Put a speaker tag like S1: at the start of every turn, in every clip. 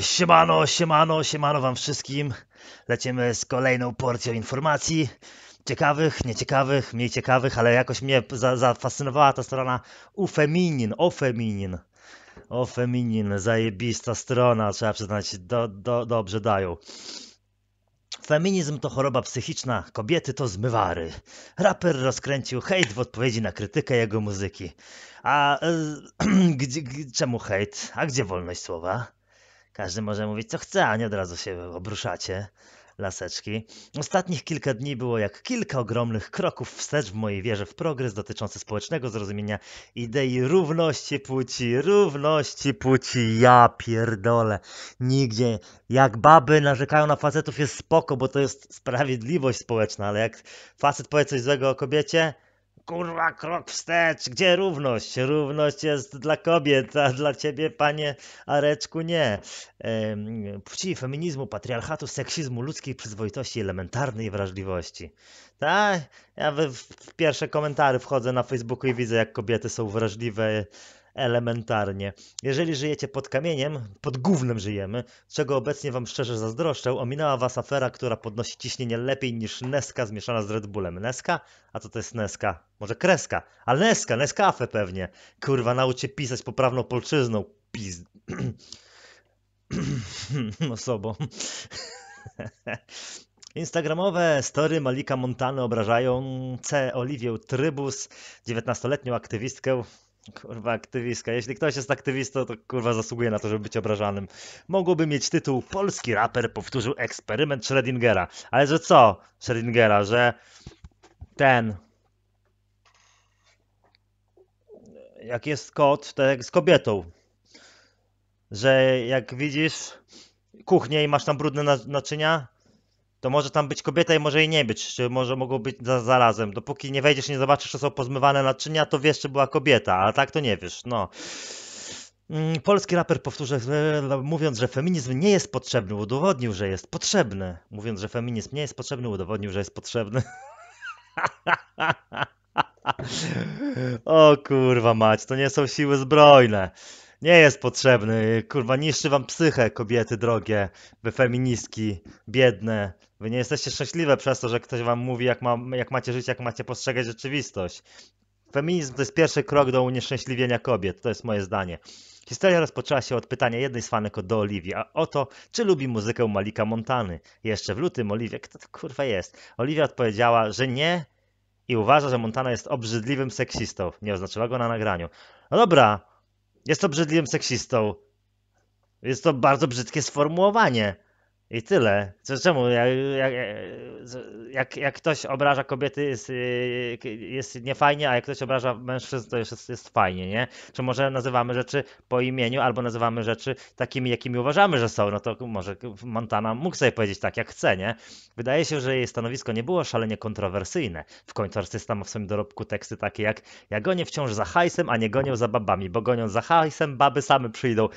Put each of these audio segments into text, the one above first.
S1: Siemano, siemano, siemano wam wszystkim. Lecimy z kolejną porcją informacji. Ciekawych, nieciekawych, mniej ciekawych, ale jakoś mnie za, zafascynowała ta strona Ufeminin, Ofeminin. Ofeminin, zajebista strona, trzeba przyznać, do, do, dobrze dają. Feminizm to choroba psychiczna, kobiety to zmywary. Raper rozkręcił hejt w odpowiedzi na krytykę jego muzyki. A e, gdzie, czemu hejt? A gdzie wolność słowa? Każdy może mówić co chce, a nie od razu się obruszacie. Laseczki. Ostatnich kilka dni było jak kilka ogromnych kroków wstecz w mojej wierze w progres dotyczący społecznego zrozumienia idei równości płci, równości płci, ja pierdolę. Nigdzie, jak baby narzekają na facetów jest spoko, bo to jest sprawiedliwość społeczna, ale jak facet powie coś złego o kobiecie, kurwa krok wstecz, gdzie równość? Równość jest dla kobiet, a dla ciebie, panie Areczku, nie. Płci, feminizmu, patriarchatu, seksizmu, ludzkiej przyzwoitości, elementarnej wrażliwości. Tak, ja w, w pierwsze komentarze wchodzę na Facebooku i widzę, jak kobiety są wrażliwe elementarnie. Jeżeli żyjecie pod kamieniem, pod głównym żyjemy, czego obecnie wam szczerze zazdroszczę, ominęła was afera, która podnosi ciśnienie lepiej niż Neska zmieszana z Red Bullem. Neska? A co to jest Neska? Może kreska? A Neska, Neskafe pewnie. Kurwa, nauczy pisać poprawną polczyzną. Piz... Osobą. Instagramowe story Malika Montany obrażają C. Oliwię Trybus, 19-letnią aktywistkę Kurwa, aktywistka. Jeśli ktoś jest aktywistą, to kurwa zasługuje na to, żeby być obrażanym. Mogłoby mieć tytuł Polski raper powtórzył eksperyment Schrödingera. Ale że co Schrödingera, że ten... Jak jest kot, to jak z kobietą. Że jak widzisz kuchnię i masz tam brudne naczynia, to może tam być kobieta i może jej nie być, czy może mogą być za, zarazem. Dopóki nie wejdziesz i nie zobaczysz, że są pozmywane naczynia, to wiesz, czy była kobieta, a tak to nie wiesz, no. Mm, polski raper powtórzy, mówiąc, że feminizm nie jest potrzebny, udowodnił, że jest potrzebny. Mówiąc, że feminizm nie jest potrzebny, udowodnił, że jest potrzebny. o kurwa mać, to nie są siły zbrojne. Nie jest potrzebny. Kurwa, niszczy wam psychę, kobiety drogie, wy feministki, biedne, Wy nie jesteście szczęśliwe przez to, że ktoś wam mówi, jak, ma, jak macie żyć, jak macie postrzegać rzeczywistość. Feminizm to jest pierwszy krok do unieszczęśliwienia kobiet, to jest moje zdanie. Historia rozpoczęła się od pytania jednej z fanek do Oliwii, a o to, czy lubi muzykę Malika Montany. Jeszcze w lutym Oliwia, kto to kurwa jest? Oliwia odpowiedziała, że nie i uważa, że Montana jest obrzydliwym seksistą. Nie oznaczyła go na nagraniu. No dobra, jest obrzydliwym seksistą. Jest to bardzo brzydkie sformułowanie. I tyle. Czemu? Jak, jak, jak ktoś obraża kobiety, jest, y, jest niefajnie, a jak ktoś obraża mężczyzn, to już jest, jest fajnie, nie? Czy może nazywamy rzeczy po imieniu, albo nazywamy rzeczy takimi, jakimi uważamy, że są? No to może Montana mógł sobie powiedzieć tak, jak chce, nie? Wydaje się, że jej stanowisko nie było szalenie kontrowersyjne. W końcu artysta ma w swoim dorobku teksty takie jak Ja gonię wciąż za hajsem, a nie gonię za babami, bo gonią za hajsem, baby same przyjdą.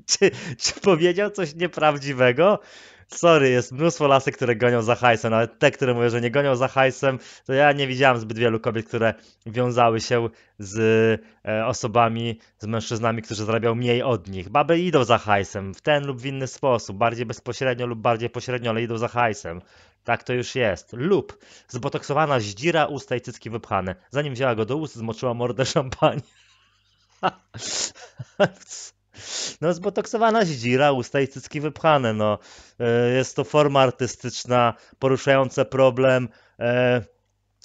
S1: czy, czy powiedział coś nieprawdziwego? sorry, jest mnóstwo lasek, które gonią za hajsem, ale te, które mówią, że nie gonią za hajsem, to ja nie widziałem zbyt wielu kobiet, które wiązały się z e, osobami, z mężczyznami, którzy zarabiają mniej od nich. Baby idą za hajsem w ten lub w inny sposób, bardziej bezpośrednio lub bardziej pośrednio, ale idą za hajsem. Tak to już jest. Lub zbotoksowana zdzira, usta i cycki wypchane. Zanim wzięła go do ust, zmoczyła mordę szampanii. No zbotoksowana dzira, usta i cycki wypchane, no. E, jest to forma artystyczna, poruszająca problem e,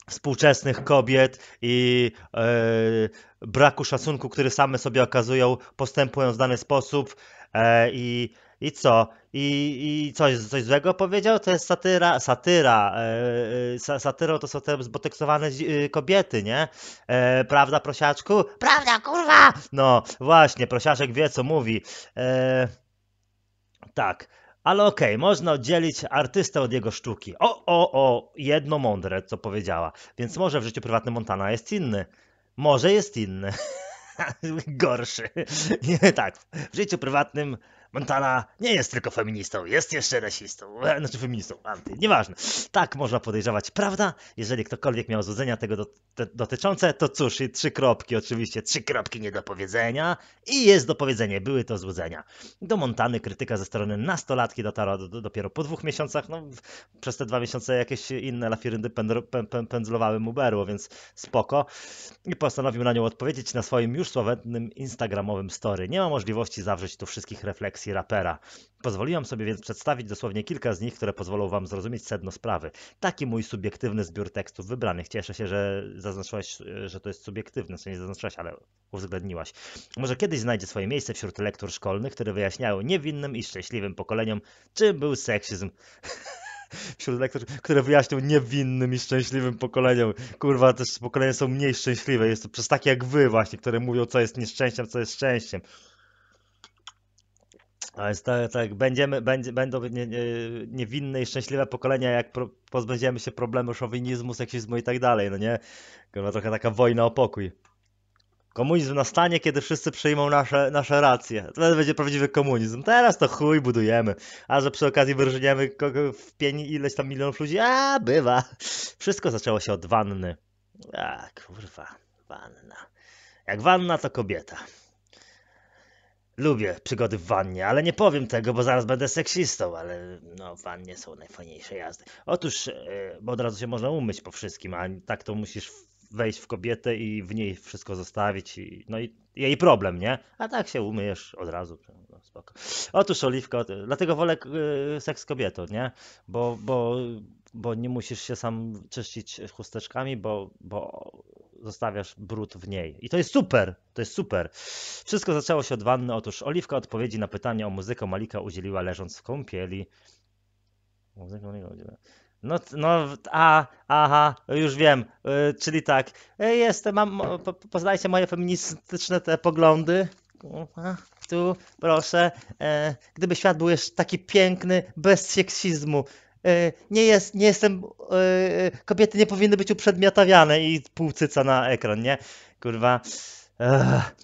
S1: współczesnych kobiet i e, braku szacunku, który same sobie okazują, postępując w dany sposób i i co? I, i coś, coś złego powiedział? To jest satyra, satyra, e, e, satyro. to są te zboteksowane e, kobiety, nie? prawda, prosiaczku? Prawda, kurwa! No, właśnie, prosiaczek wie, co mówi. tak. Ale okej, okay, można oddzielić artystę od jego sztuki. O, o, o, jedno mądre, co powiedziała. Więc może w życiu prywatnym Montana jest inny. Może jest inny. Gorszy. Nie, tak, w życiu prywatnym Montana nie jest tylko feministą, jest jeszcze rasistą. E, znaczy feministą, anty, nieważne. Tak można podejrzewać, prawda? Jeżeli ktokolwiek miał złudzenia tego do, te, dotyczące, to cóż, i trzy kropki, oczywiście, trzy kropki nie do powiedzenia i jest do powiedzenia, były to złudzenia. Do Montany krytyka ze strony nastolatki dotarła do, do, dopiero po dwóch miesiącach, no przez te dwa miesiące jakieś inne lafiryndy pędro, pę, pę, pędzlowały mu berło, więc spoko. I postanowił na nią odpowiedzieć na swoim już sławetnym instagramowym story. Nie ma możliwości zawrzeć tu wszystkich refleksji rapera. Pozwoliłem sobie więc przedstawić dosłownie kilka z nich, które pozwolą Wam zrozumieć sedno sprawy. Taki mój subiektywny zbiór tekstów wybranych. Cieszę się, że zaznaczyłaś, że to jest subiektywne, co nie zaznaczyłaś, ale uwzględniłaś. Może kiedyś znajdzie swoje miejsce wśród lektur szkolnych, które wyjaśniają niewinnym i szczęśliwym pokoleniom, czym był seksizm wśród lektorów, które wyjaśnią niewinnym i szczęśliwym pokoleniom. Kurwa, też pokolenia są mniej szczęśliwe. Jest to przez takie jak wy właśnie, które mówią, co jest nieszczęściem, co jest szczęściem. Tak, tak, będziemy, będzie, będą nie, nie, niewinne i szczęśliwe pokolenia, jak pro, pozbędziemy się problemu szowinizmu, seksizmu i tak dalej, no nie? Kurwa, trochę taka wojna o pokój. Komunizm nastanie, kiedy wszyscy przyjmą nasze, nasze racje. To będzie prawdziwy komunizm. Teraz to chuj budujemy. A że przy okazji wyrżniemy w pień ileś tam milionów ludzi. A, bywa. Wszystko zaczęło się od wanny. A, kurwa, wanna. Jak wanna, to kobieta. Lubię przygody w wannie, ale nie powiem tego, bo zaraz będę seksistą, ale no, wannie są najfajniejsze jazdy. Otóż, e, bo od razu się można umyć po wszystkim, a tak to musisz wejść w kobietę i w niej wszystko zostawić, i, no i jej problem, nie? A tak się umyjesz od razu, no, no spoko. Otóż oliwka, dlatego wolę e, seks z kobietą, nie? Bo, bo, bo nie musisz się sam czyścić chusteczkami, bo, bo zostawiasz brud w niej. I to jest super, to jest super. Wszystko zaczęło się od wanny. Otóż Oliwka odpowiedzi na pytanie o muzykę Malika udzieliła leżąc w kąpieli. Muzykę Malika udzieliła. No, no, a, aha, już wiem, yy, czyli tak, y, jestem, mam, po, poznajcie moje feministyczne te poglądy, tu, proszę, y, gdyby świat był jeszcze taki piękny, bez seksizmu, E, nie, jest, nie jestem, e, kobiety nie powinny być uprzedmiotawiane i półcyca na ekran, nie? Kurwa. Ech.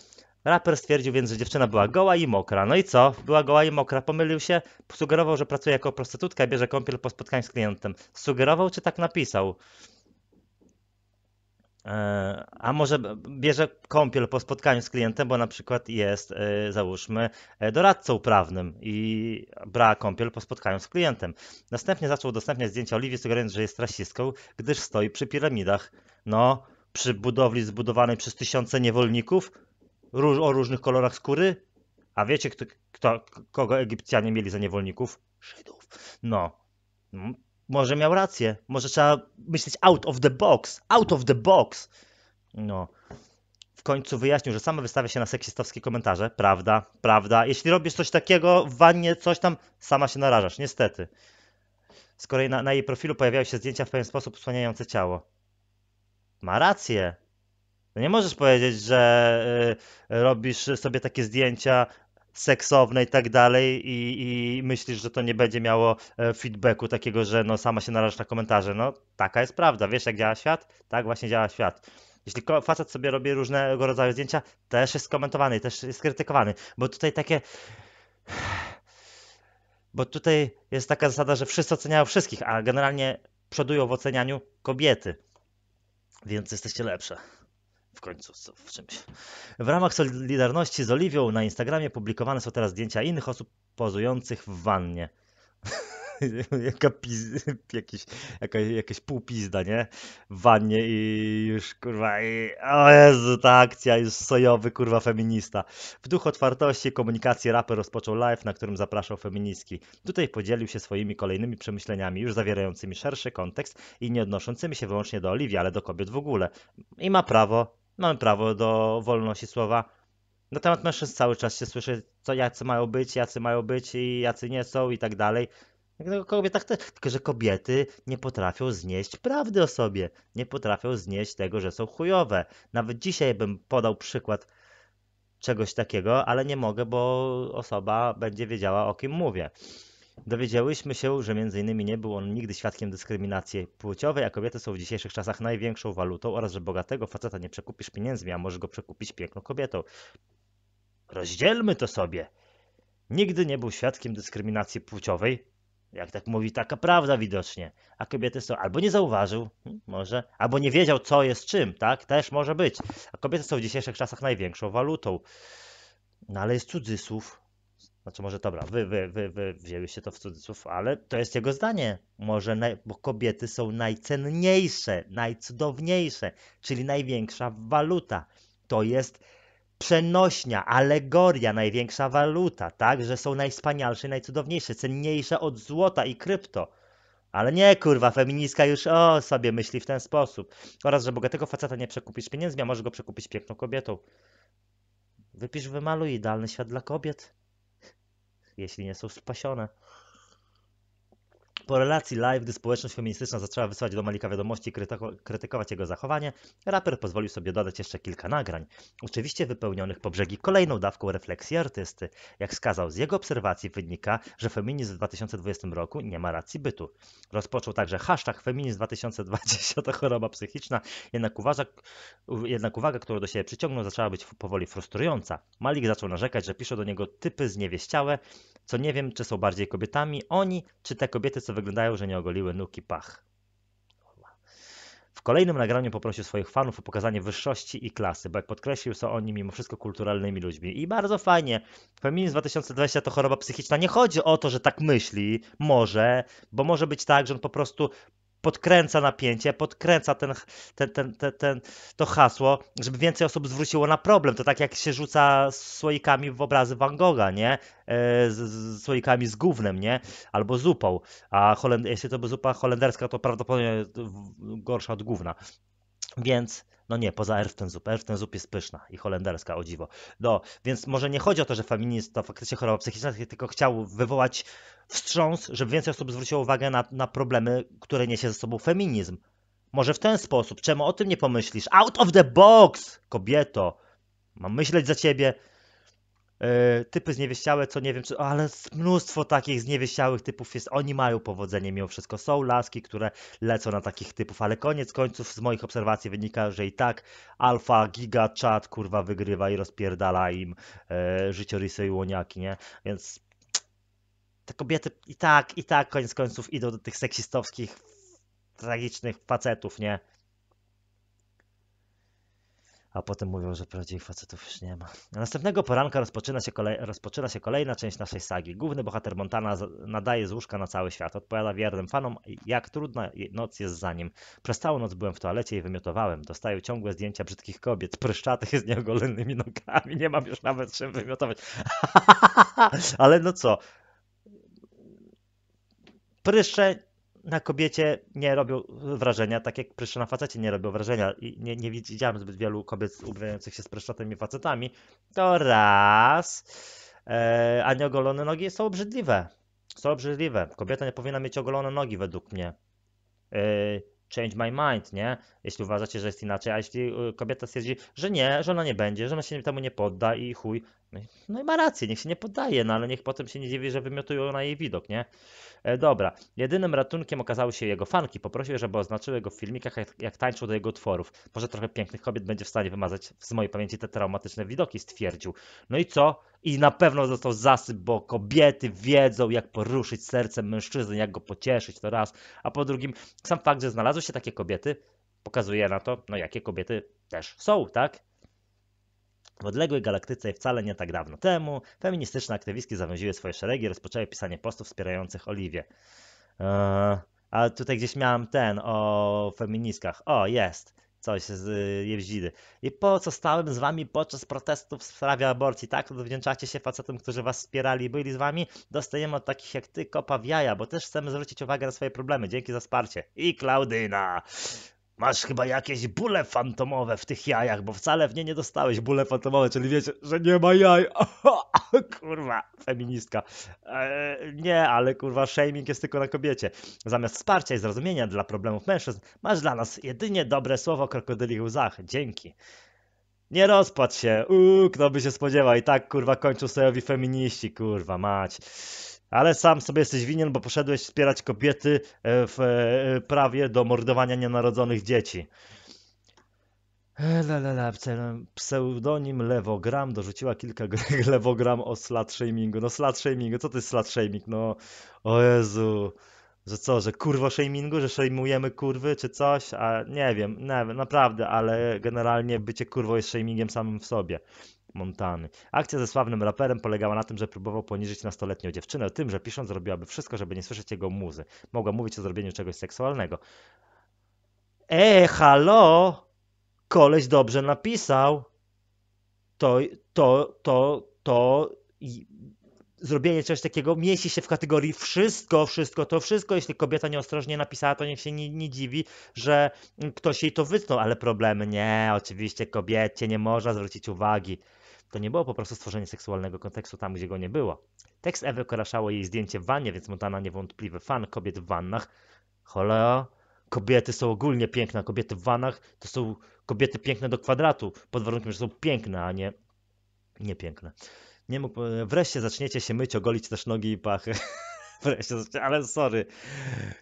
S1: Raper stwierdził więc, że dziewczyna była goła i mokra. No i co? Była goła i mokra, pomylił się, sugerował, że pracuje jako prostytutka i bierze kąpiel po spotkaniu z klientem. Sugerował czy tak napisał? E, a może bierze kąpiel po spotkaniu z klientem, bo na przykład jest, e, załóżmy, e, doradcą prawnym i brała kąpiel po spotkaniu z klientem. Następnie zaczął udostępniać zdjęcia Oliwii, sugerując, że jest rasistką, gdyż stoi przy piramidach. No, przy budowli zbudowanej przez tysiące niewolników róż, o różnych kolorach skóry. A wiecie, kto, kto, kogo Egipcjanie mieli za niewolników? Żydów. No, mm może miał rację. Może trzeba myśleć out of the box. Out of the box. No. W końcu wyjaśnił, że sama wystawia się na seksistowskie komentarze. Prawda, prawda. Jeśli robisz coś takiego w wannie, coś tam, sama się narażasz, niestety. Z kolei na, na jej profilu pojawiały się zdjęcia w pewien sposób usłaniające ciało. Ma rację. No nie możesz powiedzieć, że y, robisz sobie takie zdjęcia seksowne i tak dalej i, i myślisz, że to nie będzie miało e, feedbacku takiego, że no sama się narażasz na komentarze. No taka jest prawda, wiesz jak działa świat? Tak właśnie działa świat. Jeśli facet sobie robi różnego rodzaju zdjęcia, też jest komentowany, też jest krytykowany, bo tutaj takie... Bo tutaj jest taka zasada, że wszyscy oceniają wszystkich, a generalnie przodują w ocenianiu kobiety. Więc jesteście lepsze w końcu w czymś. W ramach Solidarności z Oliwią na Instagramie publikowane są teraz zdjęcia innych osób pozujących w wannie. Jaka piz, jakiś, jaka, jakaś półpizda, nie? W wannie i już kurwa, i, o Jezu, ta akcja już sojowy, kurwa, feminista. W duchu otwartości komunikacji raper rozpoczął live, na którym zapraszał feministki. Tutaj podzielił się swoimi kolejnymi przemyśleniami, już zawierającymi szerszy kontekst i nie odnoszącymi się wyłącznie do Oliwii, ale do kobiet w ogóle. I ma prawo, mamy prawo do wolności słowa. Na temat mężczyzn cały czas się słyszy, co jacy mają być, jacy mają być i jacy nie są i tak dalej. Kobietach te, tylko, że kobiety nie potrafią znieść prawdy o sobie. Nie potrafią znieść tego, że są chujowe. Nawet dzisiaj bym podał przykład czegoś takiego, ale nie mogę, bo osoba będzie wiedziała o kim mówię. Dowiedziałyśmy się, że m.in. nie był on nigdy świadkiem dyskryminacji płciowej, a kobiety są w dzisiejszych czasach największą walutą oraz że bogatego faceta nie przekupisz pieniędzmi, a możesz go przekupić piękną kobietą. Rozdzielmy to sobie! Nigdy nie był świadkiem dyskryminacji płciowej, jak tak mówi, taka prawda widocznie. A kobiety są albo nie zauważył, hmm, może, albo nie wiedział, co jest czym, tak? Też może być. A kobiety są w dzisiejszych czasach największą walutą. No ale jest cudzysłów. Znaczy może dobra, wy, wy, wy, wy wzięliście to w cudzysłów, ale to jest jego zdanie. Może, naj, bo kobiety są najcenniejsze, najcudowniejsze, czyli największa waluta. To jest przenośnia, alegoria, największa waluta, tak? Że są najwspanialsze, najcudowniejsze, cenniejsze od złota i krypto. Ale nie, kurwa, feministka już o sobie myśli w ten sposób. Oraz, że bogatego faceta nie przekupisz pieniędzmi, a może go przekupić piękną kobietą. Wypisz, wymaluj idealny świat dla kobiet jeśli nie są spasione. Po relacji live, gdy społeczność feministyczna zaczęła wysyłać do Malika wiadomości i krytykować jego zachowanie, raper pozwolił sobie dodać jeszcze kilka nagrań, oczywiście wypełnionych po brzegi kolejną dawką refleksji artysty. Jak skazał, z jego obserwacji wynika, że feminizm w 2020 roku nie ma racji bytu. Rozpoczął także hashtag feminizm 2020 to choroba psychiczna, jednak, jednak uwaga, którą do siebie przyciągnął, zaczęła być powoli frustrująca. Malik zaczął narzekać, że piszą do niego typy zniewieściałe, co nie wiem, czy są bardziej kobietami oni, czy te kobiety, co co wyglądają, że nie ogoliły nóg i pach. W kolejnym nagraniu poprosił swoich fanów o pokazanie wyższości i klasy, bo jak podkreślił, są oni mimo wszystko kulturalnymi ludźmi. I bardzo fajnie. Feminizm 2020 to choroba psychiczna. Nie chodzi o to, że tak myśli, może, bo może być tak, że on po prostu podkręca napięcie, podkręca ten, ten, ten, ten, ten, to hasło, żeby więcej osób zwróciło na problem. To tak jak się rzuca słoikami w obrazy Van Gogha, nie? E, z, z słoikami z gównem, nie? Albo zupą. A Holend jeśli to by zupa holenderska, to prawdopodobnie gorsza od gówna. Więc no nie, poza Erftenzup. Erftenzup jest pyszna i holenderska, o dziwo. No, więc może nie chodzi o to, że feminizm to faktycznie choroba psychiczna, tylko chciał wywołać wstrząs, żeby więcej osób zwróciło uwagę na, na problemy, które niesie ze sobą feminizm. Może w ten sposób. Czemu o tym nie pomyślisz? Out of the box, kobieto! Mam myśleć za ciebie, E, typy zniewieściałe, co nie wiem, czy, ale mnóstwo takich zniewieściałych typów jest. Oni mają powodzenie mimo wszystko. Są laski, które lecą na takich typów, ale koniec końców z moich obserwacji wynika, że i tak alfa, giga, czat, kurwa, wygrywa i rozpierdala im e, życiorysy i łoniaki, nie? Więc te kobiety i tak, i tak koniec końców idą do tych seksistowskich, tragicznych facetów, nie? a potem mówią, że prawdziwych facetów już nie ma. następnego poranka rozpoczyna się, kolej, rozpoczyna się kolejna część naszej sagi. Główny bohater Montana nadaje z łóżka na cały świat. Odpowiada wiernym fanom, jak trudna noc jest za nim. Przez całą noc byłem w toalecie i wymiotowałem. Dostaję ciągłe zdjęcia brzydkich kobiet, pryszczatych z nieogolonymi nogami. Nie mam już nawet czym wymiotować. Ale no co? Pryszcze na kobiecie nie robią wrażenia, tak jak prysze na facecie nie robią wrażenia i nie, nie widziałem zbyt wielu kobiet ubierających się z pryszczotem facetami, to raz, e, a nieogolone nogi są obrzydliwe. Są obrzydliwe. Kobieta nie powinna mieć ogolone nogi według mnie. E, change my mind, nie? Jeśli uważacie, że jest inaczej, a jeśli e, kobieta stwierdzi, że nie, że ona nie będzie, że ona się temu nie podda i chuj, no, no i ma rację, niech się nie poddaje, no ale niech potem się nie dziwi, że wymiotują na jej widok, nie? E, dobra, jedynym ratunkiem okazały się jego fanki. Poprosił, żeby oznaczyły go w filmikach, jak, jak tańczył do jego utworów. Może trochę pięknych kobiet będzie w stanie wymazać z mojej pamięci te traumatyczne widoki, stwierdził. No i co? I na pewno został zasyp, bo kobiety wiedzą, jak poruszyć sercem mężczyzny, jak go pocieszyć, to raz. A po drugim, sam fakt, że znalazły się takie kobiety, pokazuje na to, no jakie kobiety też są, tak? W odległej galaktyce i wcale nie tak dawno temu feministyczne aktywistki zawęziły swoje szeregi i rozpoczęły pisanie postów wspierających Oliwie. Eee, a tutaj gdzieś miałem ten o feministkach. O, jest coś z Jewzidy. I po co stałem z wami podczas protestów w sprawie aborcji, tak? Odwdzięczacie się facetom, którzy was wspierali i byli z wami? Dostajemy od takich jak ty kopa w jaja, bo też chcemy zwrócić uwagę na swoje problemy. Dzięki za wsparcie. I Klaudyna! masz chyba jakieś bóle fantomowe w tych jajach, bo wcale w nie nie dostałeś bóle fantomowe, czyli wiecie, że nie ma jaj. kurwa, feministka. Eee, nie, ale kurwa, shaming jest tylko na kobiecie. Zamiast wsparcia i zrozumienia dla problemów mężczyzn, masz dla nas jedynie dobre słowo o krokodylich łzach. Dzięki. Nie rozpadł się. Uuu, kto by się spodziewał. I tak, kurwa, kończył sojowi feminiści, kurwa, mać ale sam sobie jesteś winien, bo poszedłeś wspierać kobiety e, w e, prawie do mordowania nienarodzonych dzieci. Lalala, e, pseudonim Lewogram dorzuciła kilka lewogram o slut shamingu. No slut shamingu, co to jest slut shaming? No, o Jezu, że co, że kurwo shamingu, że shamujemy kurwy czy coś? A nie wiem, nie wiem, naprawdę, ale generalnie bycie kurwo jest shamingiem samym w sobie. Montany. Akcja ze sławnym raperem polegała na tym, że próbował poniżyć nastoletnią dziewczynę tym, że pisząc zrobiłaby wszystko, żeby nie słyszeć jego muzy. Mogła mówić o zrobieniu czegoś seksualnego. E, halo! Koleś dobrze napisał. To, to, to, to... I zrobienie czegoś takiego mieści się w kategorii wszystko, wszystko, to wszystko. Jeśli kobieta nieostrożnie napisała, to niech się nie, nie dziwi, że ktoś jej to wytknął, ale problemy nie, oczywiście kobiecie nie można zwrócić uwagi. To nie było po prostu stworzenie seksualnego kontekstu tam, gdzie go nie było. Tekst Ewy okraszało jej zdjęcie w wannie, więc Montana niewątpliwy fan kobiet w wannach. Cholera, kobiety są ogólnie piękne, kobiety w wannach to są kobiety piękne do kwadratu, pod warunkiem, że są piękne, a nie niepiękne. Nie mógł, e, wreszcie zaczniecie się myć, ogolić też nogi i pachy. ale sorry.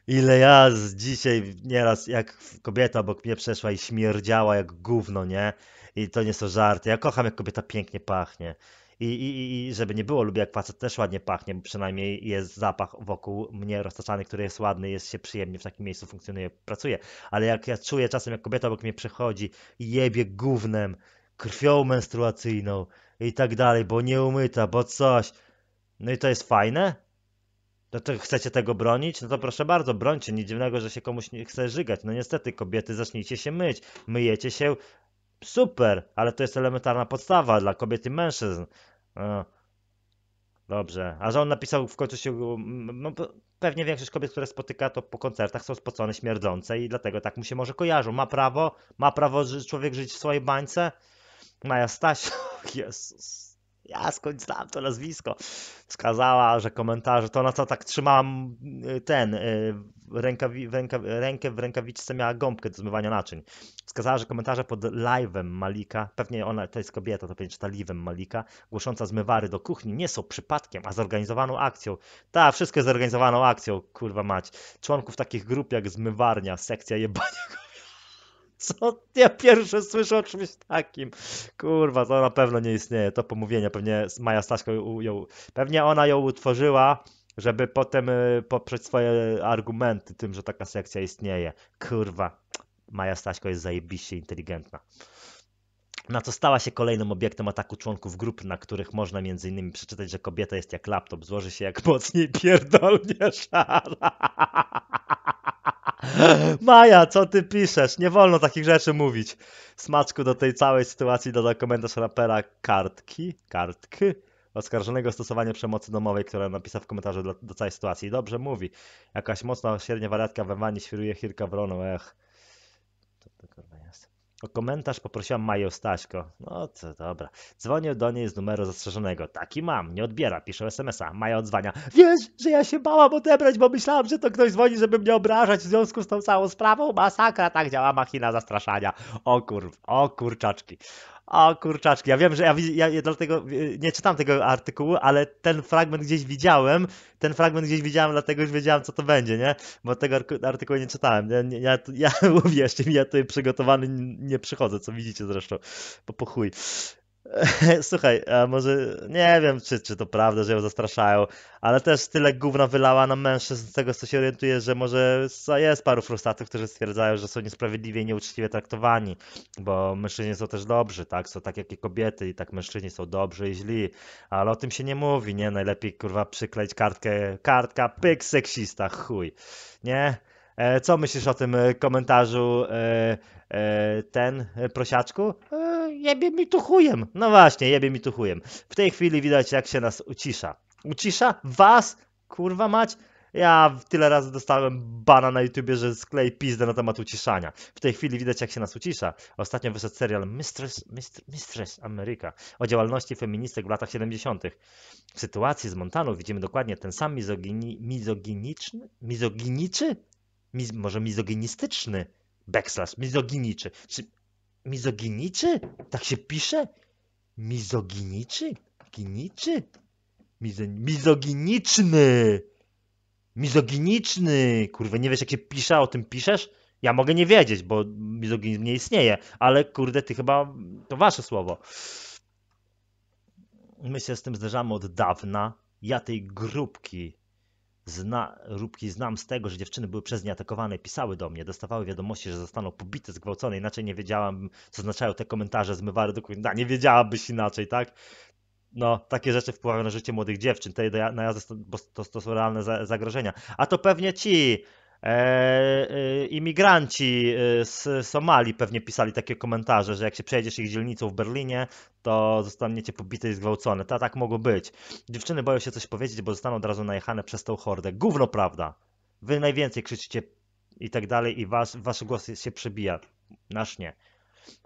S1: Ile ja z dzisiaj nieraz, jak kobieta obok mnie przeszła i śmierdziała jak gówno, nie? I to nie są żarty. Ja kocham, jak kobieta pięknie pachnie. I, i, I żeby nie było, lubię jak facet też ładnie pachnie, bo przynajmniej jest zapach wokół mnie roztaczany, który jest ładny, jest się przyjemnie w takim miejscu, funkcjonuje, pracuje. Ale jak ja czuję czasem, jak kobieta obok mnie przechodzi i jebie gównem, krwią menstruacyjną i tak dalej, bo nie umyta, bo coś. No i to jest fajne, Dlaczego chcecie tego bronić? No to mhm. proszę bardzo, brońcie. Nic dziwnego, że się komuś nie chce żygać. No niestety, kobiety, zacznijcie się myć. Myjecie się, super, ale to jest elementarna podstawa dla kobiet i mężczyzn. No. Dobrze. A że on napisał w końcu się. No, pewnie większość kobiet, które spotyka, to po koncertach są spocone, śmierdzące i dlatego tak mu się może kojarzą. Ma prawo? Ma prawo człowiek żyć w swojej bańce? Maja Staś. Jezus ja skąd znam to nazwisko, wskazała, że komentarze, to na co tak trzymałam y, ten, y, rękawi, ręka, rękę w rękawiczce miała gąbkę do zmywania naczyń. Wskazała, że komentarze pod live'em Malika, pewnie ona, to jest kobieta, to pewnie czyta live'em Malika, głosząca zmywary do kuchni nie są przypadkiem, a zorganizowaną akcją. Ta, wszystko jest zorganizowaną akcją, kurwa mać. Członków takich grup jak zmywarnia, sekcja jebania co? Ja pierwsze słyszę o czymś takim. Kurwa, to na pewno nie istnieje. To pomówienie, pewnie Maja Staśko ją, pewnie ona ją utworzyła, żeby potem y, poprzeć swoje argumenty tym, że taka sekcja istnieje. Kurwa, Maja Staśko jest zajebiście inteligentna na co stała się kolejnym obiektem ataku członków grup, na których można m.in. przeczytać, że kobieta jest jak laptop, złoży się jak mocniej pierdolnie szara. Maja, co ty piszesz? Nie wolno takich rzeczy mówić. Smaczku do tej całej sytuacji dodał komentarz rapera Kartki, Kartki, oskarżonego o stosowanie przemocy domowej, która napisał w komentarzu do, do całej sytuacji. Dobrze mówi. Jakaś mocna, średnia wariatka we wani świruje Hirka Wroną, ech. O komentarz poprosiła Majo Staśko. No to dobra. Dzwonię do niej z numeru zastrzeżonego. Taki mam, nie odbiera, piszę SMS-a. Maja odzwania. Wiesz, że ja się bałam odebrać, bo myślałam, że to ktoś dzwoni, żeby mnie obrażać w związku z tą całą sprawą. Masakra, tak działa machina zastraszania. O kurw, o kurczaczki. O kurczaczki, ja wiem, że ja, ja, ja dlatego y, nie czytam tego artykułu, ale ten fragment gdzieś widziałem, ten fragment gdzieś widziałem, dlatego już wiedziałem, co to będzie, nie? Bo tego artykułu nie czytałem. Ja, nie, ja, ja uwierzcie mi, ja tutaj przygotowany nie przychodzę, co widzicie zresztą, bo po chuj. Słuchaj, a może nie wiem, czy, czy to prawda, że ją zastraszają, ale też tyle gówna wylała na mężczyzn, z tego co się orientuję, że może jest paru frustratów, którzy stwierdzają, że są niesprawiedliwie i nieuczciwie traktowani, bo mężczyźni są też dobrzy, tak? Są tak jak i kobiety i tak mężczyźni są dobrzy i źli, ale o tym się nie mówi, nie? Najlepiej kurwa przykleić kartkę, kartka, pyk seksista, chuj, nie? E, co myślisz o tym e, komentarzu e, ten prosiaczku? Jebie mi tu chujem. No właśnie, jebie mi tu chujem. W tej chwili widać jak się nas ucisza. Ucisza? Was? Kurwa mać? Ja tyle razy dostałem bana na YouTubie, że sklej pizdę na temat uciszania. W tej chwili widać, jak się nas ucisza. Ostatnio wyszedł serial Mistress, Mistress, Mistress America o działalności feministek w latach 70. W sytuacji z Montaną widzimy dokładnie ten sam mizogini, mizoginiczny, mizoginiczy miz, może mizoginistyczny backslash, mizoginiczy. Czy mizoginiczy? Tak się pisze? Mizoginiczy? Giniczy? Mizo, mizoginiczny! Mizoginiczny! Kurwa, nie wiesz jak się pisze, o tym piszesz? Ja mogę nie wiedzieć, bo mizoginizm nie istnieje, ale kurde, ty chyba, to wasze słowo. My się z tym zderzamy od dawna. Ja tej grupki zna, róbki znam z tego, że dziewczyny były przez nie atakowane, pisały do mnie, dostawały wiadomości, że zostaną pobite, zgwałcone, inaczej nie wiedziałam, co oznaczają te komentarze zmywary do komentarza, nie wiedziałabyś inaczej, tak? No, takie rzeczy wpływają na życie młodych dziewczyn, te najazdy, bo to, to są realne zagrożenia. A to pewnie ci E, e, imigranci e, z Somalii pewnie pisali takie komentarze, że jak się przejedziesz ich dzielnicą w Berlinie, to zostaniecie pobite i zgwałcone. To tak mogło być. Dziewczyny boją się coś powiedzieć, bo zostaną od razu najechane przez tą hordę. Gówno prawda. Wy najwięcej krzyczycie i tak dalej i wasz, wasz głos się przebija. Nasz nie.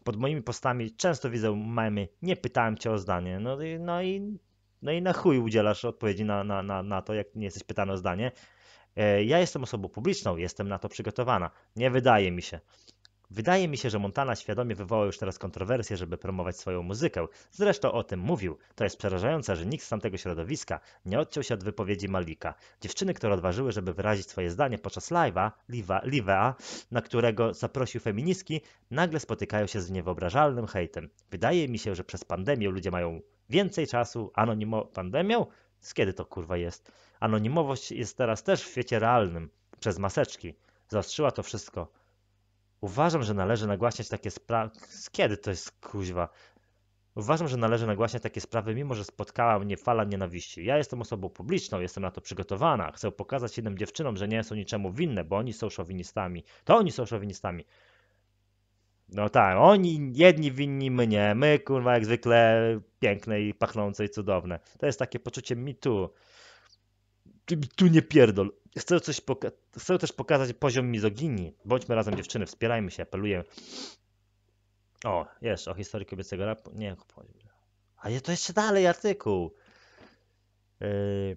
S1: Pod moimi postami często widzę memy, nie pytałem cię o zdanie. No, no i no i na chuj udzielasz odpowiedzi na, na, na, na to, jak nie jesteś pytany o zdanie, E, ja jestem osobą publiczną, jestem na to przygotowana. Nie wydaje mi się. Wydaje mi się, że Montana świadomie wywołał już teraz kontrowersję, żeby promować swoją muzykę. Zresztą o tym mówił. To jest przerażające, że nikt z tamtego środowiska nie odciął się od wypowiedzi Malika. Dziewczyny, które odważyły, żeby wyrazić swoje zdanie podczas live'a, live'a, na którego zaprosił feministki, nagle spotykają się z niewyobrażalnym hejtem. Wydaje mi się, że przez pandemię ludzie mają więcej czasu anonimo... Pandemią? Z kiedy to kurwa jest? Anonimowość jest teraz też w świecie realnym, przez maseczki. Zaostrzyła to wszystko. Uważam, że należy nagłaśniać takie sprawy... Kiedy to jest kuźwa? Uważam, że należy nagłaśniać takie sprawy, mimo że spotkała mnie fala nienawiści. Ja jestem osobą publiczną, jestem na to przygotowana. Chcę pokazać innym dziewczynom, że nie są niczemu winne, bo oni są szowinistami. To oni są szowinistami. No tak, oni jedni winni mnie, my kurwa jak zwykle piękne i pachnące i cudowne. To jest takie poczucie mitu tu nie pierdol. Chcę, coś poka chcę też pokazać poziom mizoginii. Bądźmy razem dziewczyny, wspierajmy się, apeluję. O, jeszcze o historii kobiecego rapu. Nie, a to jeszcze dalej artykuł. Yy...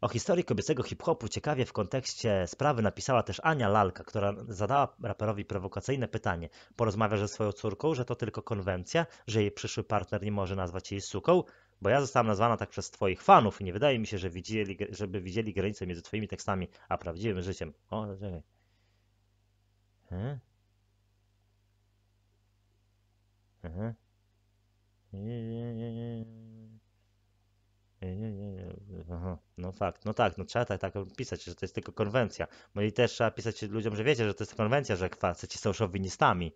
S1: O historii kobiecego hip-hopu ciekawie w kontekście sprawy napisała też Ania Lalka, która zadała raperowi prowokacyjne pytanie. Porozmawia ze swoją córką, że to tylko konwencja, że jej przyszły partner nie może nazwać jej suką. Bo ja zostałam nazwana tak przez Twoich fanów i nie wydaje mi się, że widzieli, żeby widzieli granicę między Twoimi tekstami a prawdziwym życiem. O, czekaj. Hm? Hm? No fakt, no tak, no trzeba tak, tak pisać, że to jest tylko konwencja. No i też trzeba pisać ludziom, że wiecie, że to jest konwencja, że faceci są szowinistami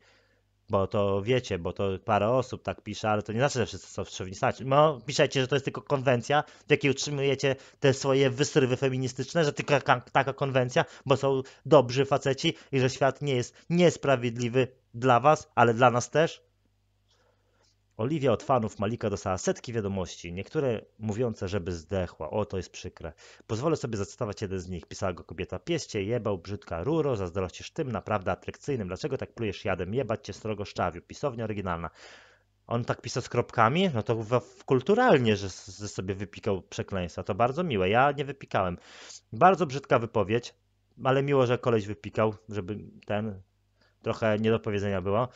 S1: bo to wiecie, bo to parę osób tak pisze, ale to nie znaczy, że wszyscy są szowinistaci. No, piszecie, że to jest tylko konwencja, w jakiej utrzymujecie te swoje wysrywy feministyczne, że tylko taka konwencja, bo są dobrzy faceci i że świat nie jest niesprawiedliwy dla was, ale dla nas też. Oliwia od fanów Malika dostała setki wiadomości, niektóre mówiące, żeby zdechła. O, to jest przykre. Pozwolę sobie zacytować jeden z nich. Pisała go kobieta. Pieście, jebał, brzydka ruro, zazdrościsz tym, naprawdę atrakcyjnym. Dlaczego tak plujesz jadem? Jebać cię strogo szczawiu. Pisownia oryginalna. On tak pisał z kropkami? No to kulturalnie, że, że sobie wypikał przekleństwa. To bardzo miłe. Ja nie wypikałem. Bardzo brzydka wypowiedź, ale miło, że koleś wypikał, żeby ten trochę nie do powiedzenia było.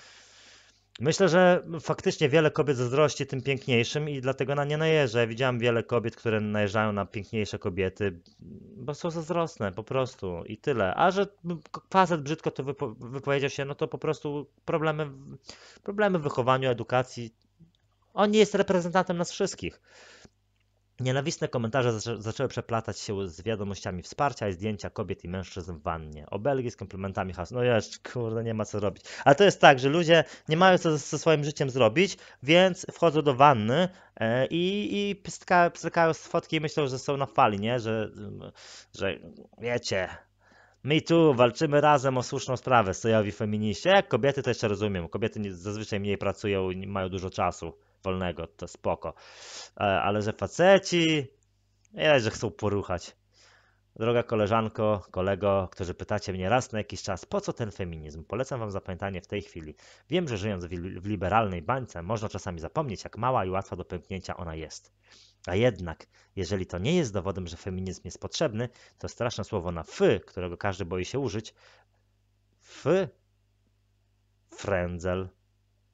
S1: Myślę, że faktycznie wiele kobiet zazdrości tym piękniejszym i dlatego na nie najeżdża. Ja widziałem wiele kobiet, które najeżdżają na piękniejsze kobiety, bo są zazdrosne po prostu i tyle. A że facet brzydko to wypo wypowiedział się, no to po prostu problemy, problemy w wychowaniu, edukacji. On nie jest reprezentantem nas wszystkich. Nienawistne komentarze zaczę zaczęły przeplatać się z wiadomościami wsparcia i zdjęcia kobiet i mężczyzn w wannie. Obelgi z komplementami hasła. No ja kurde, nie ma co robić. Ale to jest tak, że ludzie nie mają co ze swoim życiem zrobić, więc wchodzą do wanny e, i, i pstkają, z fotki i myślą, że są na fali, nie? Że, że wiecie, my tu walczymy razem o słuszną sprawę, stojowi feminiści. Jak kobiety to jeszcze rozumiem. Kobiety zazwyczaj mniej pracują i mają dużo czasu wolnego, to spoko. E, ale że faceci, ja że chcą poruchać. Droga koleżanko, kolego, którzy pytacie mnie raz na jakiś czas, po co ten feminizm? Polecam wam zapamiętanie w tej chwili. Wiem, że żyjąc w liberalnej bańce, można czasami zapomnieć, jak mała i łatwa do pęknięcia ona jest. A jednak, jeżeli to nie jest dowodem, że feminizm jest potrzebny, to straszne słowo na f, którego każdy boi się użyć, f, frędzel,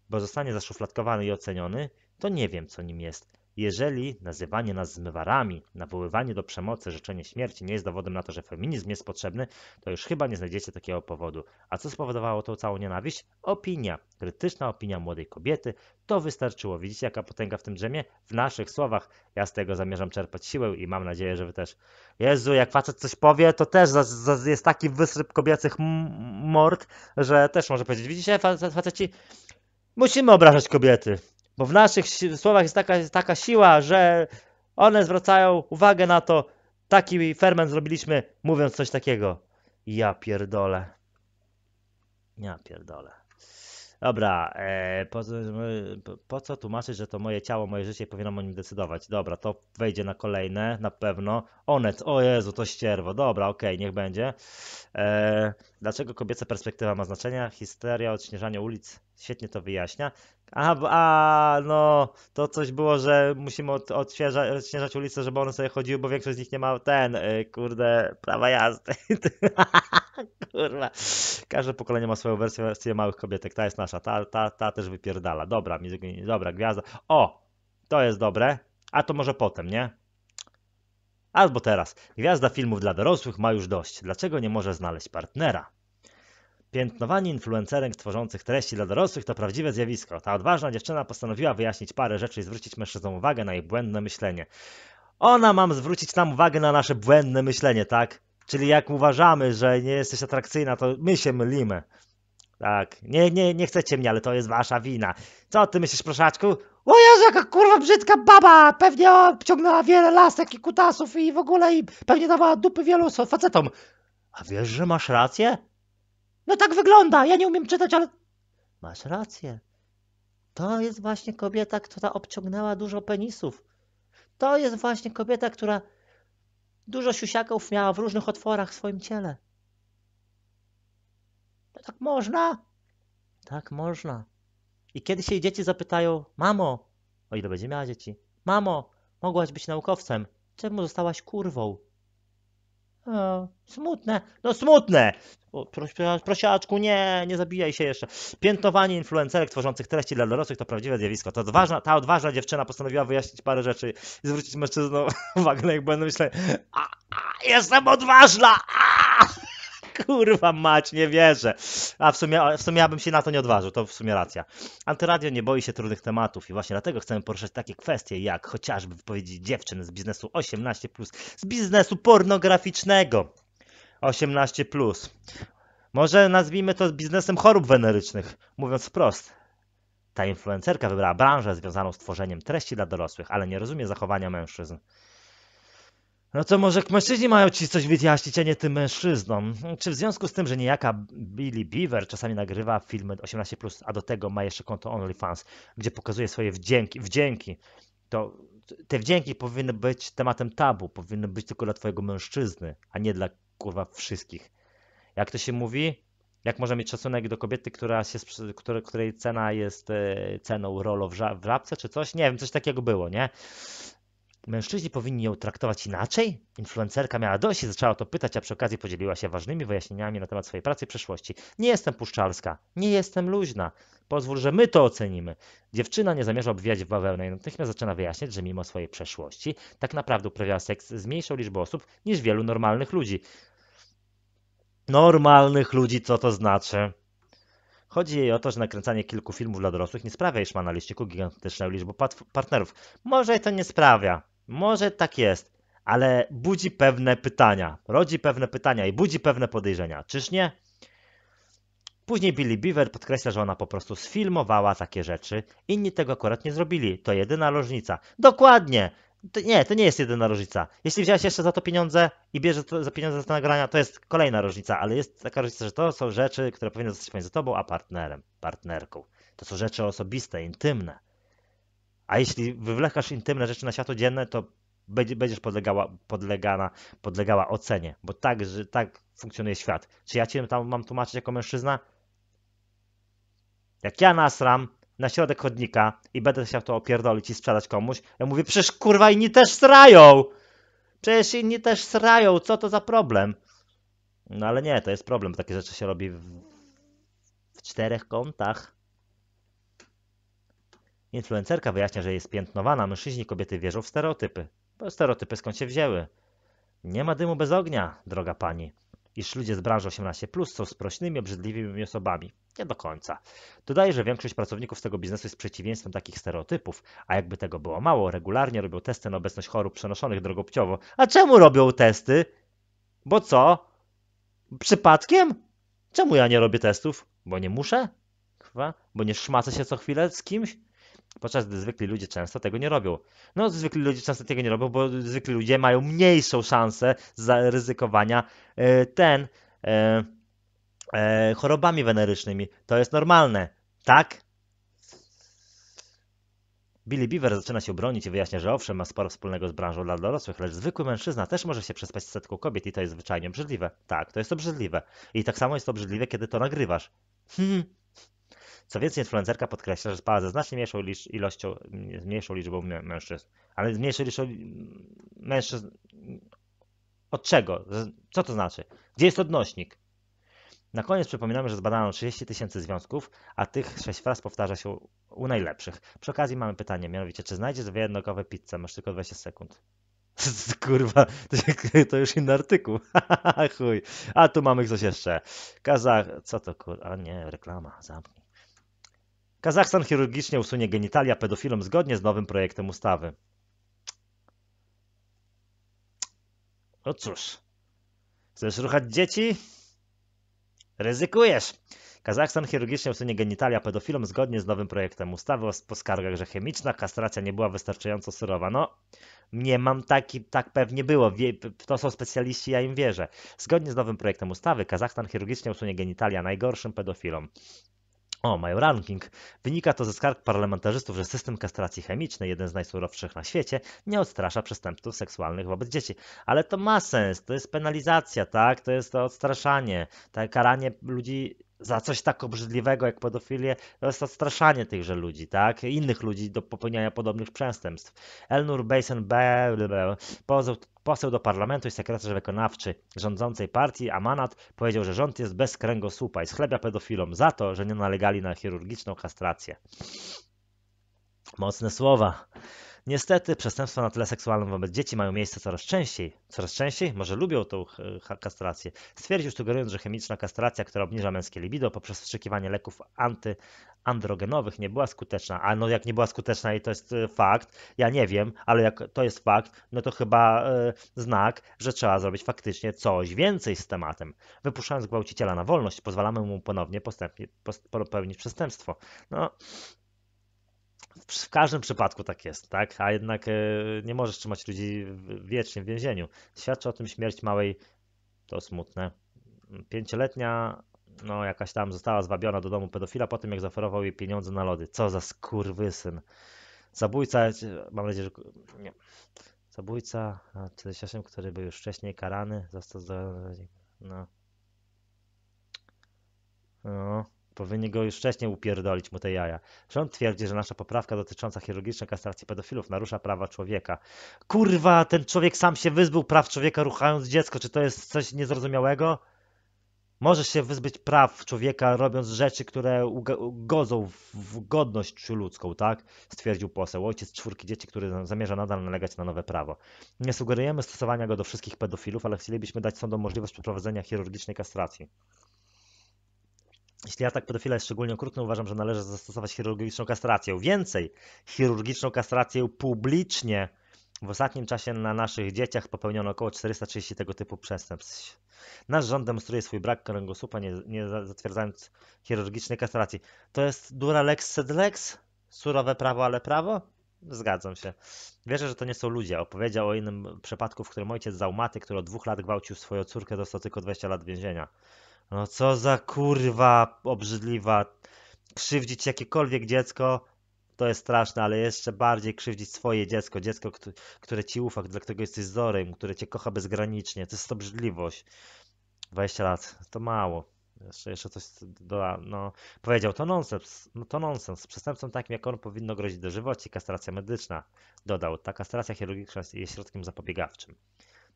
S1: bo zostanie zaszufladkowany i oceniony, to nie wiem, co nim jest. Jeżeli nazywanie nas zmywarami, nawoływanie do przemocy, życzenie śmierci nie jest dowodem na to, że feminizm jest potrzebny, to już chyba nie znajdziecie takiego powodu. A co spowodowało tą całą nienawiść? Opinia. Krytyczna opinia młodej kobiety. To wystarczyło. Widzicie, jaka potęga w tym drzemie? W naszych słowach. Ja z tego zamierzam czerpać siłę i mam nadzieję, że wy też. Jezu, jak facet coś powie, to też jest taki wysryp kobiecych mord, że też może powiedzieć. Widzicie, faceci, musimy obrażać kobiety. Bo w naszych słowach jest taka, taka siła, że one zwracają uwagę na to, taki ferment zrobiliśmy, mówiąc coś takiego. Ja pierdolę. Ja pierdolę. Dobra, e, po, po, co tłumaczyć, że to moje ciało, moje życie powinno o nim decydować? Dobra, to wejdzie na kolejne, na pewno. Onet, o Jezu, to ścierwo. Dobra, okej, okay, niech będzie. E, dlaczego kobieca perspektywa ma znaczenie? Histeria, odśnieżanie ulic, świetnie to wyjaśnia. A, a no, to coś było, że musimy od, odśnieżać ulice, żeby one sobie chodziły, bo większość z nich nie ma ten, e, kurde, prawa jazdy. Kurwa. Każde pokolenie ma swoją wersję, małych kobietek. Ta jest nasza, ta, ta, ta też wypierdala. Dobra, dobra, gwiazda. O, to jest dobre. A to może potem, nie? Albo teraz. Gwiazda filmów dla dorosłych ma już dość. Dlaczego nie może znaleźć partnera? Piętnowanie influencerek tworzących treści dla dorosłych to prawdziwe zjawisko. Ta odważna dziewczyna postanowiła wyjaśnić parę rzeczy i zwrócić mężczyznom uwagę na jej błędne myślenie. Ona mam zwrócić nam uwagę na nasze błędne myślenie, tak? Czyli jak uważamy, że nie jesteś atrakcyjna, to my się mylimy. Tak, nie, nie, nie chcecie mnie, ale to jest wasza wina. Co ty myślisz, proszaczku? O Jezu, jaka kurwa brzydka baba! Pewnie obciągnęła wiele lasek i kutasów i w ogóle i pewnie dawała dupy wielu facetom. A wiesz, że masz rację? No tak wygląda, ja nie umiem czytać, ale... Masz rację. To jest właśnie kobieta, która obciągnęła dużo penisów. To jest właśnie kobieta, która Dużo siusiaków miała w różnych otworach w swoim ciele. To tak można? Tak można. I kiedy się jej dzieci zapytają, mamo, o ile będzie miała dzieci, mamo, mogłaś być naukowcem, czemu zostałaś kurwą? smutne, no smutne. prosiaczku, nie, nie zabijaj się jeszcze. Piętnowanie influencerek tworzących treści dla dorosłych to prawdziwe zjawisko. To odważna, ta odważna dziewczyna postanowiła wyjaśnić parę rzeczy i zwrócić mężczyznom uwagę na ich błędy. a, a, jestem odważna! A! Kurwa mać, nie wierzę. A w sumie, w sumie ja bym się na to nie odważył, to w sumie racja. Antyradio nie boi się trudnych tematów i właśnie dlatego chcemy poruszać takie kwestie jak chociażby wypowiedzi dziewczyn z biznesu 18+, z biznesu pornograficznego 18+. Może nazwijmy to biznesem chorób wenerycznych, mówiąc wprost. Ta influencerka wybrała branżę związaną z tworzeniem treści dla dorosłych, ale nie rozumie zachowania mężczyzn. No to może mężczyźni mają ci coś wyjaśnić, a nie tym mężczyznom. Czy w związku z tym, że niejaka Billy Beaver czasami nagrywa filmy 18+, a do tego ma jeszcze konto OnlyFans, gdzie pokazuje swoje wdzięki, wdzięki to te wdzięki powinny być tematem tabu, powinny być tylko dla twojego mężczyzny, a nie dla kurwa wszystkich. Jak to się mówi? Jak można mieć szacunek do kobiety, która się, której cena jest e, ceną rolo w, żabce czy coś? Nie wiem, coś takiego było, nie? Mężczyźni powinni ją traktować inaczej? Influencerka miała dość i zaczęła to pytać, a przy okazji podzieliła się ważnymi wyjaśnieniami na temat swojej pracy i przeszłości. Nie jestem puszczalska, nie jestem luźna. Pozwól, że my to ocenimy. Dziewczyna nie zamierza obwijać w bawełnę i natychmiast zaczyna wyjaśniać, że mimo swojej przeszłości tak naprawdę uprawiała seks z mniejszą liczbą osób niż wielu normalnych ludzi. Normalnych ludzi, co to znaczy? Chodzi jej o to, że nakręcanie kilku filmów dla dorosłych nie sprawia, iż ma na liściku gigantyczną liczbę partnerów. Może i to nie sprawia. Może tak jest, ale budzi pewne pytania, rodzi pewne pytania i budzi pewne podejrzenia, czyż nie? Później Billy Beaver podkreśla, że ona po prostu sfilmowała takie rzeczy. Inni tego akurat nie zrobili. To jedyna różnica. Dokładnie! To, nie, to nie jest jedyna różnica. Jeśli wziąłeś jeszcze za to pieniądze i bierzesz za pieniądze za te nagrania, to jest kolejna różnica, ale jest taka różnica, że to są rzeczy, które powinny zostać pomiędzy tobą a partnerem, partnerką. To są rzeczy osobiste, intymne. A jeśli wywlekasz intymne rzeczy na światło dzienne, to będziesz podlegała, podlegana, podlegała ocenie, bo tak, że tak funkcjonuje świat. Czy ja cię tam mam tłumaczyć jako mężczyzna? Jak ja nasram na środek chodnika i będę chciał to opierdolić i sprzedać komuś, ja mówię, przecież kurwa inni też srają! Przecież inni też srają, co to za problem? No ale nie, to jest problem, takie rzeczy się robi w, w czterech kątach. Influencerka wyjaśnia, że jest piętnowana, mężczyźni kobiety wierzą w stereotypy. Bo stereotypy skąd się wzięły? Nie ma dymu bez ognia, droga pani. Iż ludzie z branży 18+, są sprośnymi, obrzydliwymi osobami. Nie do końca. Dodaję, że większość pracowników z tego biznesu jest przeciwieństwem takich stereotypów, a jakby tego było mało, regularnie robią testy na obecność chorób przenoszonych drogopciowo. A czemu robią testy? Bo co? Przypadkiem? Czemu ja nie robię testów? Bo nie muszę? Chwa? Bo nie szmacę się co chwilę z kimś? Podczas gdy zwykli ludzie często tego nie robią. No, zwykli ludzie często tego nie robią, bo zwykli ludzie mają mniejszą szansę zaryzykowania e, ten e, e, chorobami wenerycznymi. To jest normalne, tak? Billy Beaver zaczyna się bronić i wyjaśnia, że owszem, ma sporo wspólnego z branżą dla dorosłych, lecz zwykły mężczyzna też może się przespać z setką kobiet i to jest zwyczajnie obrzydliwe. Tak, to jest obrzydliwe. I tak samo jest obrzydliwe, kiedy to nagrywasz. Hmm. Co więcej, influencerka podkreśla, że spała ze znacznie mniejszą ilością, mniejszą liczbą mężczyzn. Ale z mniejszą liczbą mężczyzn od czego? Co to znaczy? Gdzie jest odnośnik? Na koniec przypominamy, że zbadano 30 tysięcy związków, a tych 6 fraz powtarza się u najlepszych. Przy okazji mamy pytanie, mianowicie, czy znajdziesz dwie jednokowe Masz tylko 20 sekund. Kurwa, to już inny artykuł. Chuj. A tu mamy coś jeszcze. Kazach, co to kurwa? A nie, reklama, zamknij. Kazachstan chirurgicznie usunie genitalia pedofilom zgodnie z nowym projektem ustawy. No cóż, chcesz ruchać dzieci? Ryzykujesz. Kazachstan chirurgicznie usunie genitalia pedofilom zgodnie z nowym projektem ustawy o poskargach, że chemiczna kastracja nie była wystarczająco surowa. No, nie mam taki, tak pewnie było. To są specjaliści, ja im wierzę. Zgodnie z nowym projektem ustawy Kazachstan chirurgicznie usunie genitalia najgorszym pedofilom. O, mają ranking. Wynika to ze skarg parlamentarzystów, że system kastracji chemicznej, jeden z najsurowszych na świecie, nie odstrasza przestępców seksualnych wobec dzieci. Ale to ma sens, to jest penalizacja, tak? To jest to odstraszanie, to tak? karanie ludzi za coś tak obrzydliwego jak pedofilię, to jest odstraszanie tychże ludzi, tak? Innych ludzi do popełniania podobnych przestępstw. Elnur Basin B, poseł, poseł do parlamentu i sekretarz wykonawczy rządzącej partii Amanat powiedział, że rząd jest bez kręgosłupa i schlebia pedofilom za to, że nie nalegali na chirurgiczną kastrację. Mocne słowa. Niestety przestępstwa na tle seksualnym wobec dzieci mają miejsce coraz częściej. Coraz częściej? Może lubią tą kastrację. Stwierdził sugerując, że chemiczna kastracja, która obniża męskie libido poprzez wstrzykiwanie leków antyandrogenowych, nie była skuteczna. A no jak nie była skuteczna i to jest e, fakt, ja nie wiem, ale jak to jest fakt, no to chyba e, znak, że trzeba zrobić faktycznie coś więcej z tematem. Wypuszczając gwałciciela na wolność, pozwalamy mu ponownie postępnie, post, popełnić przestępstwo. No, w każdym przypadku tak jest, tak? A jednak e, nie możesz trzymać ludzi wiecznie w więzieniu. Świadczy o tym śmierć małej, to smutne. Pięcioletnia, no jakaś tam została zwabiona do domu pedofila po tym, jak zaoferował jej pieniądze na lody. Co za skurwysyn. Zabójca, e, mam nadzieję, że... Nie. Zabójca, 48, który był już wcześniej karany, został... No. No. Powinni go już wcześniej upierdolić mu te jaja. Rząd twierdzi, że nasza poprawka dotycząca chirurgicznej kastracji pedofilów narusza prawa człowieka. Kurwa, ten człowiek sam się wyzbył praw człowieka ruchając dziecko. Czy to jest coś niezrozumiałego? Możesz się wyzbyć praw człowieka robiąc rzeczy, które godzą w godność ludzką, tak? Stwierdził poseł, ojciec czwórki dzieci, który zamierza nadal nalegać na nowe prawo. Nie sugerujemy stosowania go do wszystkich pedofilów, ale chcielibyśmy dać sądom możliwość przeprowadzenia chirurgicznej kastracji. Jeśli atak pedofila jest szczególnie okrutny, uważam, że należy zastosować chirurgiczną kastrację. Więcej, chirurgiczną kastrację publicznie. W ostatnim czasie na naszych dzieciach popełniono około 430 tego typu przestępstw. Nasz rząd demonstruje swój brak kręgosłupa, nie, nie zatwierdzając chirurgicznej kastracji. To jest dura lex sed lex? Surowe prawo, ale prawo? Zgadzam się. Wierzę, że to nie są ludzie. Opowiedział o innym przypadku, w którym ojciec załmaty, który od dwóch lat gwałcił swoją córkę, dostał tylko 20 lat więzienia. No co za kurwa obrzydliwa. Krzywdzić jakiekolwiek dziecko to jest straszne, ale jeszcze bardziej krzywdzić swoje dziecko, dziecko, które ci ufa, dla którego jesteś wzorem, które cię kocha bezgranicznie. To jest obrzydliwość. 20 lat to mało. Jeszcze, jeszcze coś do. no, powiedział, to nonsens, no to nonsens. Przestępcom takim jak on powinno grozić dożywocie kastracja medyczna. Dodał, ta kastracja chirurgiczna jest środkiem zapobiegawczym.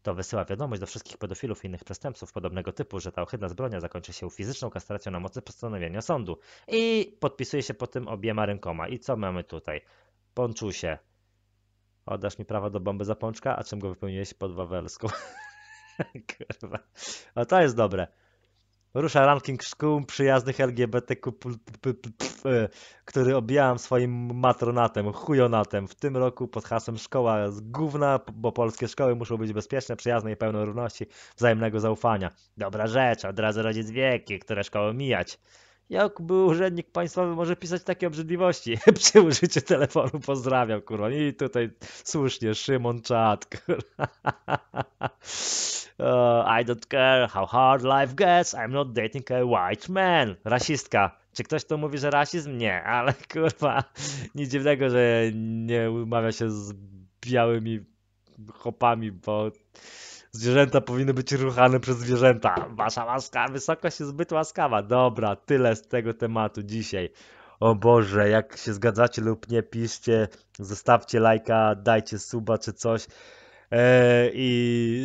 S1: To wysyła wiadomość do wszystkich pedofilów i innych przestępców podobnego typu, że ta ohydna zbrodnia zakończy się fizyczną kastracją na mocy postanowienia sądu. I podpisuje się po tym obiema rękoma. I co mamy tutaj? Pączusie. Oddasz mi prawo do bomby za pączka, a czym go wypełniłeś pod wawelską? Kurwa. O, to jest dobre. Rusza ranking szkół przyjaznych LGBTQ, który obijałam swoim matronatem, chujonatem. W tym roku pod hasłem szkoła z gówna, bo polskie szkoły muszą być bezpieczne, przyjazne i pełne równości, wzajemnego zaufania. Dobra rzecz, od razu rodzic wieki, które szkoły mijać jak był urzędnik państwowy może pisać takie obrzydliwości przy użyciu telefonu? Pozdrawiam, kurwa. I tutaj słusznie, Szymon Czad, kurwa. Uh, I don't care how hard life gets, I'm not dating a white man. Rasistka. Czy ktoś to mówi, że rasizm? Nie, ale kurwa, nic dziwnego, że nie umawia się z białymi chopami, bo Zwierzęta powinny być ruchane przez zwierzęta. Wasza łaska, wysokość jest zbyt łaskawa. Dobra, tyle z tego tematu dzisiaj. O Boże, jak się zgadzacie lub nie, piszcie, zostawcie lajka, dajcie suba czy coś. E, I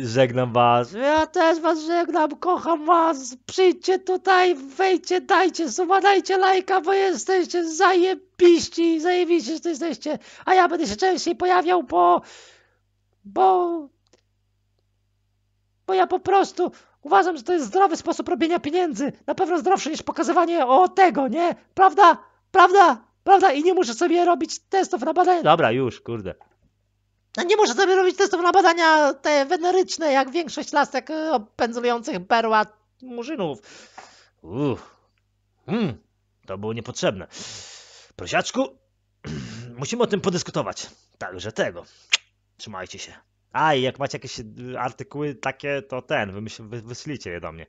S1: żegnam was. Ja też was żegnam, kocham was. Przyjdźcie tutaj, wejdźcie, dajcie suba, dajcie lajka, bo jesteście zajebiści, zajebiście, że jesteście. A ja będę się częściej pojawiał, bo... bo bo ja po prostu uważam, że to jest zdrowy sposób robienia pieniędzy. Na pewno zdrowszy niż pokazywanie o tego, nie? Prawda? Prawda? Prawda? I nie muszę sobie robić testów na badania. Dobra, już, kurde. No nie muszę sobie robić testów na badania te weneryczne, jak większość lasek e, pędzujących berła murzynów. Uff. Hmm. to było niepotrzebne. Prosiaczku, musimy o tym podyskutować. Także tego. Trzymajcie się. A i jak macie jakieś y, artykuły takie, to ten, wy, wy, wyślijcie je do mnie.